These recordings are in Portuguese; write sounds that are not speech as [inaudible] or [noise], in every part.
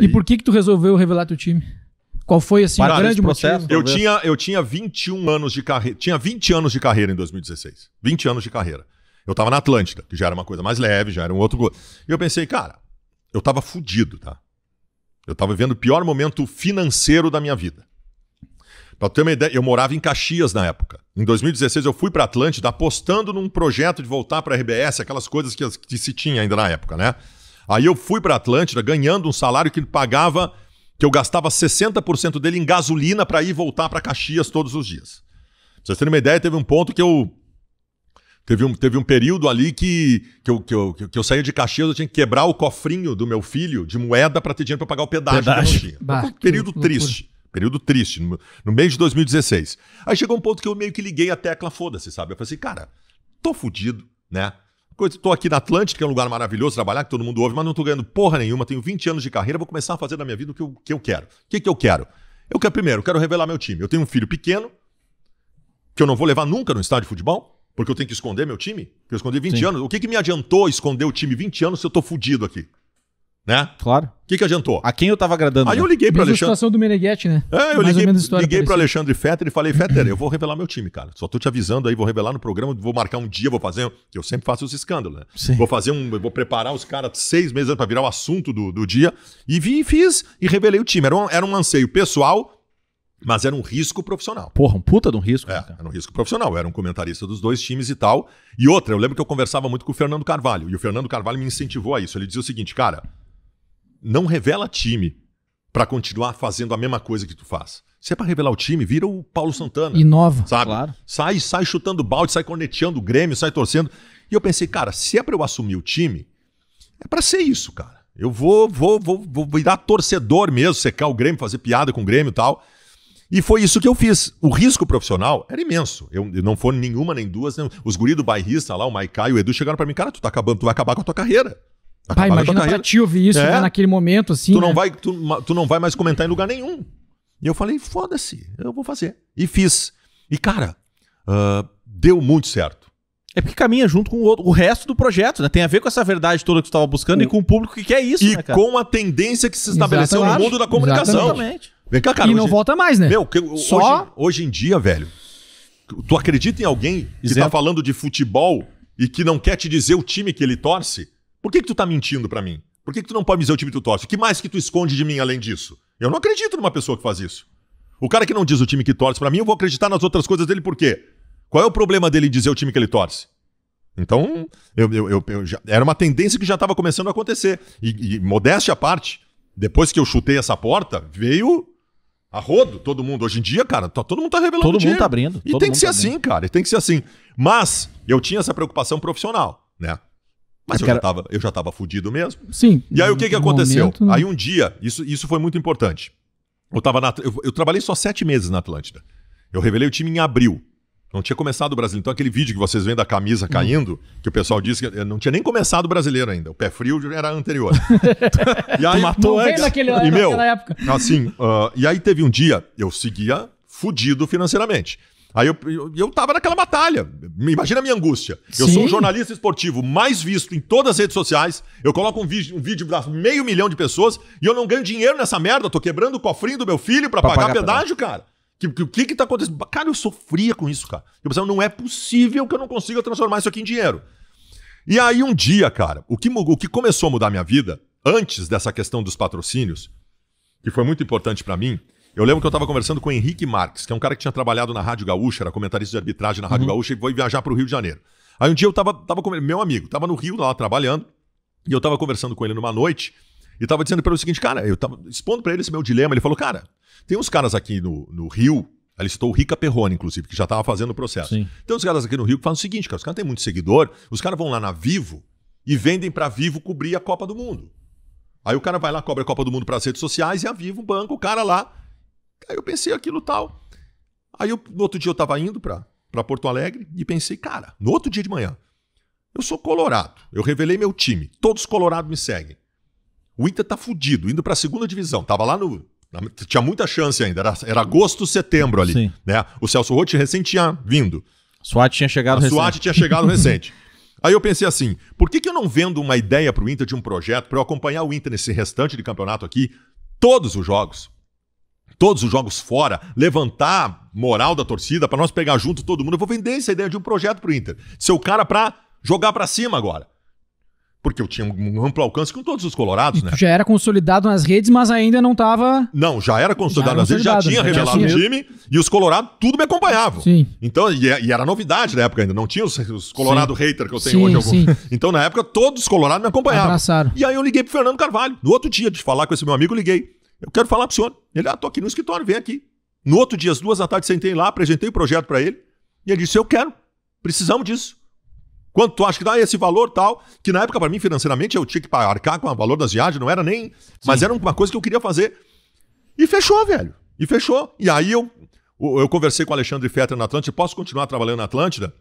E por que que tu resolveu revelar teu time? Qual foi assim o grande processo, motivo? Eu tinha, eu tinha 21 anos de carreira, tinha 20 anos de carreira em 2016. 20 anos de carreira. Eu tava na Atlântida, que já era uma coisa mais leve, já era um outro. E eu pensei, cara, eu tava fudido, tá? Eu tava vivendo o pior momento financeiro da minha vida. Pra ter uma ideia, eu morava em Caxias na época. Em 2016 eu fui para Atlântida apostando num projeto de voltar para RBS, aquelas coisas que, que se tinha ainda na época, né? Aí eu fui para Atlântida ganhando um salário que ele pagava, que eu gastava 60% dele em gasolina para ir voltar para Caxias todos os dias. Pra vocês terem uma ideia, teve um ponto que eu Teve um, teve um período ali que, que, eu, que, eu, que eu saí de Caxias, eu tinha que quebrar o cofrinho do meu filho de moeda para ter dinheiro para pagar o pedágio. pedágio. Bah, então, um período triste. Período triste, no, no mês de 2016. Aí chegou um ponto que eu meio que liguei a tecla, foda-se, sabe? Eu falei assim, cara, tô fudido, né? Estou aqui na Atlântica, que é um lugar maravilhoso trabalhar, que todo mundo ouve, mas não estou ganhando porra nenhuma. Tenho 20 anos de carreira, vou começar a fazer da minha vida o que eu, que eu quero. O que, que eu quero? Eu quero, primeiro, eu quero revelar meu time. Eu tenho um filho pequeno, que eu não vou levar nunca no estádio de futebol, porque eu tenho que esconder meu time, que eu escondi 20 Sim. anos. O que, que me adiantou esconder o time 20 anos se eu estou fudido aqui? né? Claro. O que, que adiantou? A quem eu estava agradando? Aí eu né? liguei para Alexandre. situação do Meneghetti, né? É, eu Mais liguei, para Alexandre Fetter e falei: Fetter, eu vou revelar meu time, cara. Só tô te avisando aí, vou revelar no programa, vou marcar um dia, vou fazer. Que eu sempre faço os escândalos, né? Sim. Vou fazer um. Vou preparar os caras seis meses para virar o assunto do, do dia. E vi, fiz e revelei o time. Era um, era um anseio pessoal. Mas era um risco profissional. Porra, um puta de um risco. É, né, era um risco profissional. Eu era um comentarista dos dois times e tal. E outra, eu lembro que eu conversava muito com o Fernando Carvalho. E o Fernando Carvalho me incentivou a isso. Ele dizia o seguinte, cara, não revela time para continuar fazendo a mesma coisa que tu faz. Se é para revelar o time, vira o Paulo Santana. Inova. Sabe? Claro. Sai, sai chutando balde, sai corneteando o Grêmio, sai torcendo. E eu pensei, cara, se é para eu assumir o time, é para ser isso, cara. Eu vou, vou, vou, vou virar torcedor mesmo, secar o Grêmio, fazer piada com o Grêmio e tal. E foi isso que eu fiz. O risco profissional era imenso. Eu, eu não foram nenhuma, nem duas. Nem... Os guris do bairrista lá, o Maiká e o Edu, chegaram para mim, cara, tu tá acabando, tu vai acabar com a tua carreira. Pai, imagina pra ti ouvir isso é? né, naquele momento, assim. Tu, né? não vai, tu, tu não vai mais comentar em lugar nenhum. E eu falei, foda-se, eu vou fazer. E fiz. E, cara, uh, deu muito certo. É porque caminha junto com o, outro, o, resto do projeto, né? Tem a ver com essa verdade toda que tu estava buscando e com o público que quer isso, E né, com a tendência que se estabeleceu Exatamente. no mundo da comunicação. Exatamente. Vem cá, cara. E hoje, não volta mais, né? Meu, Só... hoje, hoje em dia, velho, tu acredita em alguém que está falando de futebol e que não quer te dizer o time que ele torce? Por que, que tu tá mentindo para mim? Por que, que tu não pode me dizer o time que tu torce? O que mais que tu esconde de mim além disso? Eu não acredito numa pessoa que faz isso. O cara que não diz o time que torce para mim, eu vou acreditar nas outras coisas dele por quê? Qual é o problema dele em dizer o time que ele torce? Então, eu, eu, eu, eu já, era uma tendência que já estava começando a acontecer. E, e, modéstia à parte, depois que eu chutei essa porta, veio a rodo todo mundo. Hoje em dia, cara, tá, todo mundo tá revelando Todo mundo tá abrindo. E tem que ser tá assim, cara. cara. Tem que ser assim. Mas eu tinha essa preocupação profissional, né? Mas eu, quero... já tava, eu já tava fudido mesmo. Sim. E aí o que, que aconteceu? Momento... Né? Aí um dia, isso, isso foi muito importante. Eu, tava na, eu, eu, trabalhei só sete meses na Atlântida. Eu revelei o time em abril. Não tinha começado o brasileiro. Então, aquele vídeo que vocês veem da camisa caindo, uhum. que o pessoal disse que eh, não tinha nem começado o brasileiro ainda. O pé frio era anterior. [laughs] e aí, matou antes. Naquele, e, meu, época. Assim, uh, e aí teve um dia, eu seguia fudido financeiramente. Aí eu, eu, eu tava naquela batalha. Imagina a minha angústia. Eu sou um jornalista esportivo mais visto em todas as redes sociais. Eu coloco um vídeo, um vídeo pra meio milhão de pessoas e eu não ganho dinheiro nessa merda. Eu tô quebrando o cofrinho do meu filho para pagar, pagar pedágio, cara. O que, que, que, que tá acontecendo? Cara, eu sofria com isso, cara. Eu pensava, não é possível que eu não consiga transformar isso aqui em dinheiro. E aí um dia, cara, o que, o que começou a mudar minha vida, antes dessa questão dos patrocínios, que foi muito importante para mim, eu lembro que eu estava conversando com o Henrique Marques, que é um cara que tinha trabalhado na Rádio Gaúcha, era comentarista de arbitragem na Rádio uhum. Gaúcha e foi viajar para o Rio de Janeiro. Aí um dia eu estava tava com meu amigo, estava no Rio lá trabalhando, e eu estava conversando com ele numa noite e estava dizendo para ele o seguinte, cara, eu estava expondo para ele esse meu dilema. Ele falou, cara, tem uns caras aqui no, no Rio, ele citou o Rica Perrone, inclusive, que já estava fazendo o processo. Sim. Tem uns caras aqui no Rio que fazem o seguinte, cara, os caras têm muito seguidor, os caras vão lá na Vivo e vendem para Vivo cobrir a Copa do Mundo. Aí o cara vai lá, cobra a Copa do Mundo para as redes sociais e a Vivo banca o cara lá Aí eu pensei aquilo tal. Aí eu, no outro dia eu estava indo para Porto Alegre e pensei, cara, no outro dia de manhã, eu sou colorado, eu revelei meu time, todos colorados me seguem. O Inter tá fudido, indo para a segunda divisão, tava lá no tinha muita chance ainda, era, era agosto, setembro ali, Sim. né? O Celso Rotti recém tinha vindo. SWAT tinha chegado a recente. SWAT tinha chegado [laughs] recente. Aí eu pensei assim, por que, que eu não vendo uma ideia para o Inter de um projeto para eu acompanhar o Inter nesse restante de campeonato aqui, todos os jogos, todos os jogos fora, levantar moral da torcida para nós pegar junto todo mundo. Eu vou vender essa ideia de um projeto pro Inter. Ser o cara para jogar para cima agora. Porque eu tinha um amplo alcance com todos os colorados, né? Já era consolidado nas redes, mas ainda não estava. Não, já era consolidado já era nas redes, já tinha né? revelado já tinha. o time e os colorados tudo me acompanhavam. Sim. Então, e, é, e era novidade na época ainda, não tinha os, os colorado hater que eu tenho sim, hoje. Sim. Então, na época, todos os colorados me acompanhavam. Abraçaram. E aí eu liguei pro Fernando Carvalho. No outro dia de falar com esse meu amigo, liguei. Eu quero falar para o senhor. Ele, ah, tô aqui no escritório, vem aqui. No outro dia, às duas da tarde, sentei lá, apresentei o projeto para ele. E ele disse, eu quero, precisamos disso. Quanto tu acha que dá esse valor tal? Que na época, para mim, financeiramente, eu tinha que arcar com o valor das viagens, não era nem... Sim. Mas era uma coisa que eu queria fazer. E fechou, velho. E fechou. E aí eu, eu conversei com o Alexandre Fetter na Atlântida, posso continuar trabalhando na Atlântida?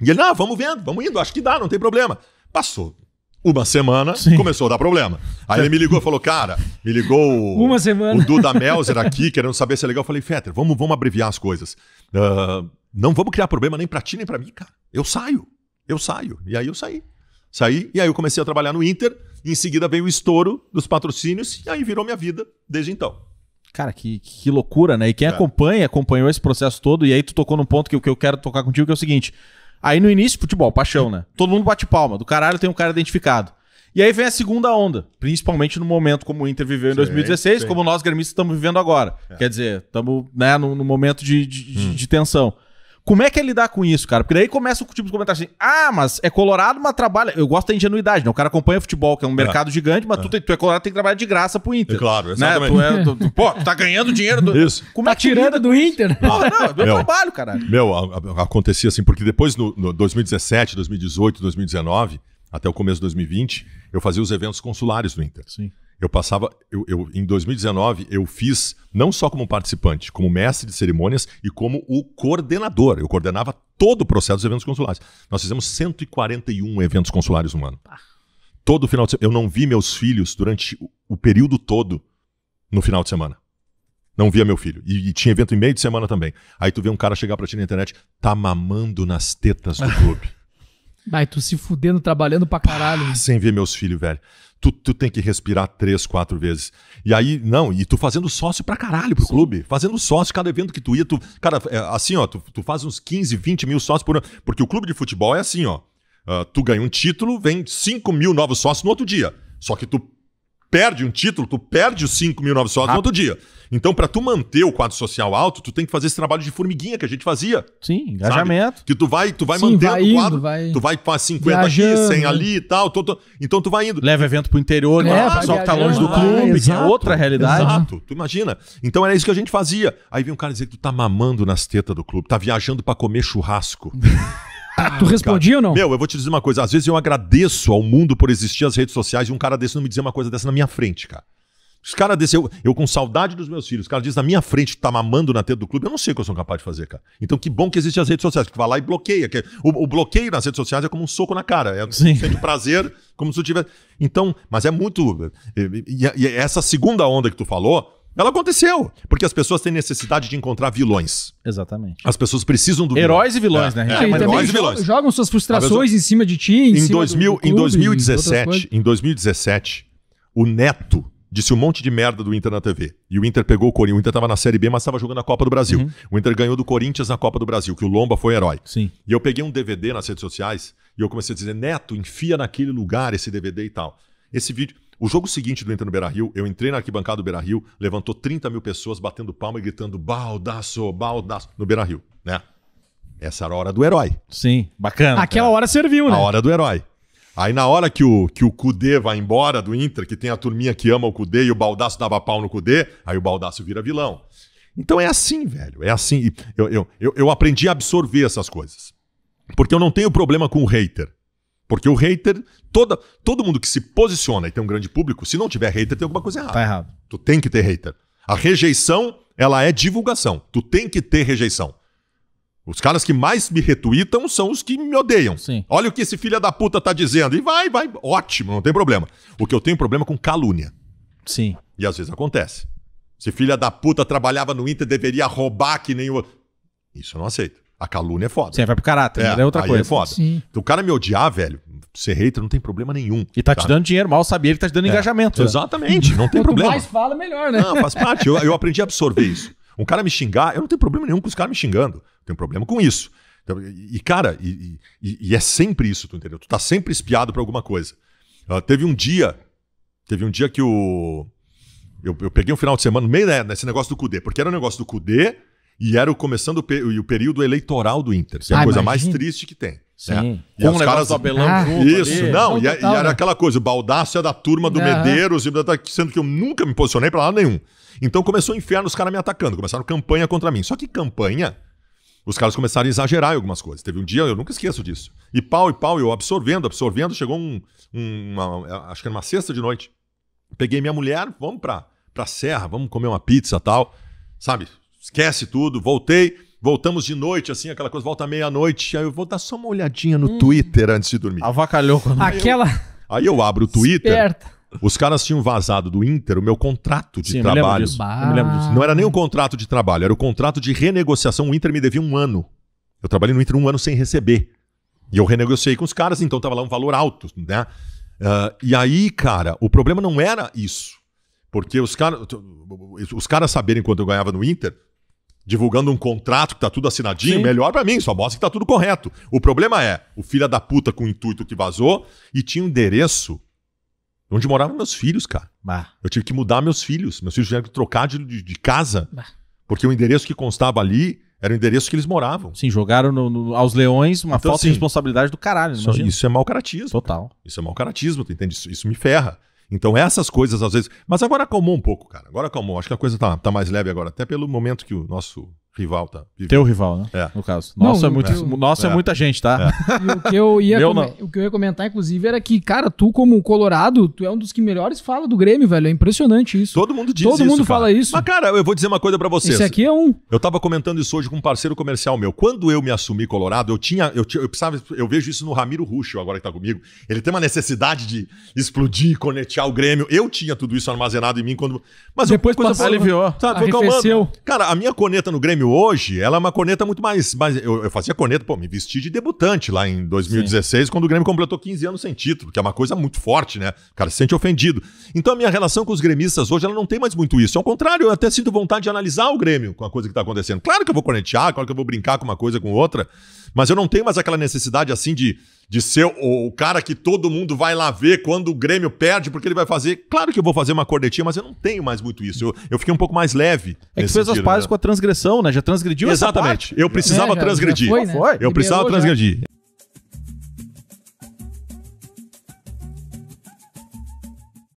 E ele, ah, vamos vendo, vamos indo, acho que dá, não tem problema. Passou uma semana, Sim. começou a dar problema. Aí ele me ligou e falou, cara, me ligou o, [laughs] uma semana. o Duda Melzer aqui, querendo saber se é legal. Eu falei, Fetter, vamos, vamos abreviar as coisas. Uh, não vamos criar problema nem pra ti, nem pra mim, cara. Eu saio, eu saio. E aí eu saí. Saí, e aí eu comecei a trabalhar no Inter. Em seguida veio o estouro dos patrocínios, e aí virou minha vida desde então. Cara, que, que loucura, né? E quem é. acompanha, acompanhou esse processo todo, e aí tu tocou num ponto que, que eu quero tocar contigo, que é o seguinte. Aí no início, futebol, paixão, né? Todo mundo bate palma. Do caralho tem um cara identificado. E aí vem a segunda onda, principalmente no momento como o Inter viveu em sim, 2016, sim. como nós gremistas estamos vivendo agora. É. Quer dizer, estamos né, no, no momento de, de, hum. de tensão. Como é que é lidar com isso, cara? Porque daí começa o tipo de comentário assim: ah, mas é colorado, mas trabalha. Eu gosto da ingenuidade, né? O cara acompanha futebol, que é um é. mercado é. gigante, mas é. Tu, tu, é colorado, tem que trabalhar de graça pro Inter. É claro, exatamente. Né? Tu, é, tu, pô, tu tá ganhando dinheiro do. Isso. Como tá é tirando do Inter? Né? Pô, não, é meu, meu trabalho, caralho. Meu, a, a, acontecia assim, porque depois no, no 2017, 2018, 2019, até o começo de 2020, eu fazia os eventos consulares do Inter. Sim. Eu passava, eu, eu, em 2019, eu fiz não só como participante, como mestre de cerimônias e como o coordenador. Eu coordenava todo o processo dos eventos consulares. Nós fizemos 141 eventos consulares no ano. Todo final de semana. Eu não vi meus filhos durante o, o período todo no final de semana. Não via meu filho. E, e, tinha evento em meio de semana também. Aí tu vê um cara chegar pra ti na internet, tá mamando nas tetas do [laughs] clube. Vai, tu se fudendo, trabalhando pra caralho. Pá, sem ver meus filhos, velho tu, tu tem que respirar três, quatro vezes. E aí, não, e tu fazendo sócio pra caralho pro Sim. clube. Fazendo sócio, cada evento que tu ia, tu. Cara, é, assim, ó, tu, tu faz uns 15, 20 mil sócios por ano. Porque o clube de futebol é assim, ó. Uh, tu ganha um título, vem 5 mil novos sócios no outro dia. Só que tu perde um título, tu perde os 5 mil novos sócios no outro dia. Então, para tu manter o quadro social alto, tu tem que fazer esse trabalho de formiguinha que a gente fazia. Sim, engajamento. Sabe? Que tu vai, tu vai Sim, mantendo vai indo, o quadro. Vai... Tu vai para 50 viajando. aqui, né? 100 ali e tal. Então tu vai indo. Leva evento pro interior, leva né? Só que tá longe do clube, ah, é outra realidade. Exato, tu imagina. Então era isso que a gente fazia. Aí vem um cara dizer que tu tá mamando nas tetas do clube, tá viajando para comer churrasco. [laughs] Ah, tu respondia ou não? Meu, eu vou te dizer uma coisa. Às vezes eu agradeço ao mundo por existir as redes sociais e um cara desse não me dizer uma coisa dessa na minha frente, cara. Os caras desse, eu, eu, com saudade dos meus filhos, os caras dizem na minha frente, tá mamando na teta do clube, eu não sei o que eu sou capaz de fazer, cara. Então que bom que existem as redes sociais, que vai lá e bloqueia. Que o, o bloqueio nas redes sociais é como um soco na cara, é Sim. sente prazer, como se tu tivesse. Então, mas é muito. E, e, e essa segunda onda que tu falou, ela aconteceu, porque as pessoas têm necessidade de encontrar vilões. Exatamente. As pessoas precisam do Heróis vilão. e vilões, é, né? É, heróis e vilões. Jogam suas frustrações em cima de ti, em, em cima 2000, do, do em 2017, em 2017, o Neto disse um monte de merda do Inter na TV. E o Inter pegou o Corinthians. O Inter tava na Série B, mas estava jogando a Copa do Brasil. Uhum. O Inter ganhou do Corinthians na Copa do Brasil, que o Lomba foi herói. Sim. E eu peguei um DVD nas redes sociais e eu comecei a dizer: Neto, enfia naquele lugar esse DVD e tal. Esse vídeo. O jogo seguinte do Inter no Beira-Rio, eu entrei na arquibancada do Beira-Rio, levantou 30 mil pessoas batendo palma e gritando baldaço, baldaço, no Beira-Rio, né? Essa era a hora do herói. Sim, bacana. Aquela é. hora serviu, né? A hora do herói. Aí na hora que o, que o Cudê vai embora do Inter, que tem a turminha que ama o Cudê e o baldaço dava pau no Cudê, aí o baldaço vira vilão. Então é assim, velho, é assim. Eu, eu, eu, eu aprendi a absorver essas coisas. Porque eu não tenho problema com o hater. Porque o hater, toda, todo mundo que se posiciona e tem um grande público, se não tiver hater, tem alguma coisa errada. Tá errado. Tu tem que ter hater. A rejeição, ela é divulgação. Tu tem que ter rejeição. Os caras que mais me retweetam são os que me odeiam. Sim. Olha o que esse filho da puta tá dizendo. E vai, vai, ótimo, não tem problema. O que eu tenho problema é com calúnia. Sim. E às vezes acontece. Se filha da puta trabalhava no Inter, deveria roubar que nem o. Isso eu não aceito. A calúnia é foda. Sim, vai pro caráter, é, é outra é coisa. É foda. Sim. Então, o cara me odiar, velho, ser hater não tem problema nenhum. E tá, te dando dinheiro, mal sabia ele tá te dando é, engajamento. Né? Exatamente, não [laughs] tem Quanto problema. mais fala, melhor, né? Não, faz parte. Eu, eu aprendi a absorver isso. Um cara me xingar, eu não tenho problema nenhum com os caras me xingando. tenho problema com isso. Então, e, cara, e, e, e, é sempre isso, tu entendeu? Tu tá sempre espiado pra alguma coisa. Uh, teve um dia, teve um dia que o. Eu, eu, peguei um final de semana, meio né, nesse negócio do CUD, porque era um negócio do CUD e era o começando o, e o período eleitoral do Inter, que é a ah, coisa mais triste que tem. Né? Sim. É. Com o caras... do abelão ah, junto, Isso, ali. não, e, e, era né? aquela coisa, o baldaço é da turma do uhum. Medeiros, tá sendo que eu nunca me posicionei para lado nenhum. Então começou o inferno, os caras me atacando, começaram campanha contra mim. Só que campanha, os caras começaram a exagerar em algumas coisas. Teve um dia, eu nunca esqueço disso. E pau e pau, eu absorvendo, absorvendo, chegou um, um uma, acho que era uma sexta de noite. Peguei minha mulher, vamos pra, pra serra, vamos comer uma pizza tal. Sabe? esquece tudo, voltei, voltamos de noite, assim, aquela coisa, volta meia-noite, aí eu vou dar só uma olhadinha no hum. Twitter antes de dormir. Avacalhou. Quando... Aquela... Aí eu, aí eu abro o Twitter... Esperta. Os caras tinham vazado do Inter o meu contrato de Sim, trabalho. me lembro disso. Não era nem um contrato de trabalho, era o um contrato de renegociação. O Inter me devia um ano. Eu trabalhei no Inter um ano sem receber. E eu renegociei com os caras, então tava lá um valor alto, né? Uh, e aí, cara, o problema não era isso. Porque os, cara, os caras saberem quanto eu ganhava no Inter divulgando um contrato que tá tudo assinadinho, Sim. melhor para mim, só mostra que tá tudo correto. O problema é, o filho da puta com o intuito que vazou e tinha um endereço onde moravam meus filhos, cara. Bah. Eu tive que mudar meus filhos. Meus filhos tiveram que trocar de, de, de casa, bah. porque o endereço que constava ali era o endereço que eles moravam. Sim, jogaram no, no, aos leões uma então, falta assim, de responsabilidade do caralho. Isso, isso é mau caratismo. Total. Cara. Isso é mau caratismo, entende? Isso, isso me ferra. Então essas coisas às vezes. Mas agora acalmou um pouco, cara. Agora acalmou. Acho que a coisa tá, tá mais leve agora, até pelo momento que o nosso Rival, tá? Teu rival, né? É. No caso. Nossa, não, é, muito, eu... é. é. muita gente, tá? É. O, que eu [laughs] ia com... o que eu ia comentar, inclusive, era que, cara, tu, como Colorado, tu é um dos que melhores fala do Grêmio, velho. É impressionante isso. Todo mundo diz Todo isso. Todo mundo cara. fala isso. Mas, cara, eu vou dizer uma coisa para vocês. Esse aqui é um. Eu tava comentando isso hoje com um parceiro comercial meu. Quando eu me assumi Colorado, eu tinha. Eu, tinha, eu precisava. Eu vejo isso no Ramiro Ruxo, agora que tá comigo. Ele tem uma necessidade de explodir, conectar o Grêmio. Eu tinha tudo isso armazenado em mim quando. Mas depois coisa passou, aliviou. Sabe, calmando. Cara, a minha coneta no Grêmio hoje, ela é uma corneta muito mais. mais eu, eu fazia corneta, pô, me vesti de debutante lá em 2016, Sim. quando o Grêmio completou 15 anos sem título, que é uma coisa muito forte, né? O cara se sente ofendido. Então a minha relação com os gremistas hoje, ela não tem mais muito isso. Ao contrário, eu até sinto vontade de analisar o Grêmio com a coisa que tá acontecendo. Claro que eu vou cornetear, claro que eu vou brincar com uma coisa, com outra, mas eu não tenho mais aquela necessidade assim de de ser o, o, cara que todo mundo vai lá ver quando o Grêmio perde, porque ele vai fazer. Claro que eu vou fazer uma cordetinha, mas eu não tenho mais muito isso. Eu, eu fiquei um pouco mais leve. É que fez as né? pazes né? com a transgressão, né? Já transgrediu Exatamente. Eu precisava é, já, transgredir. Já foi, né? Eu precisava transgredir.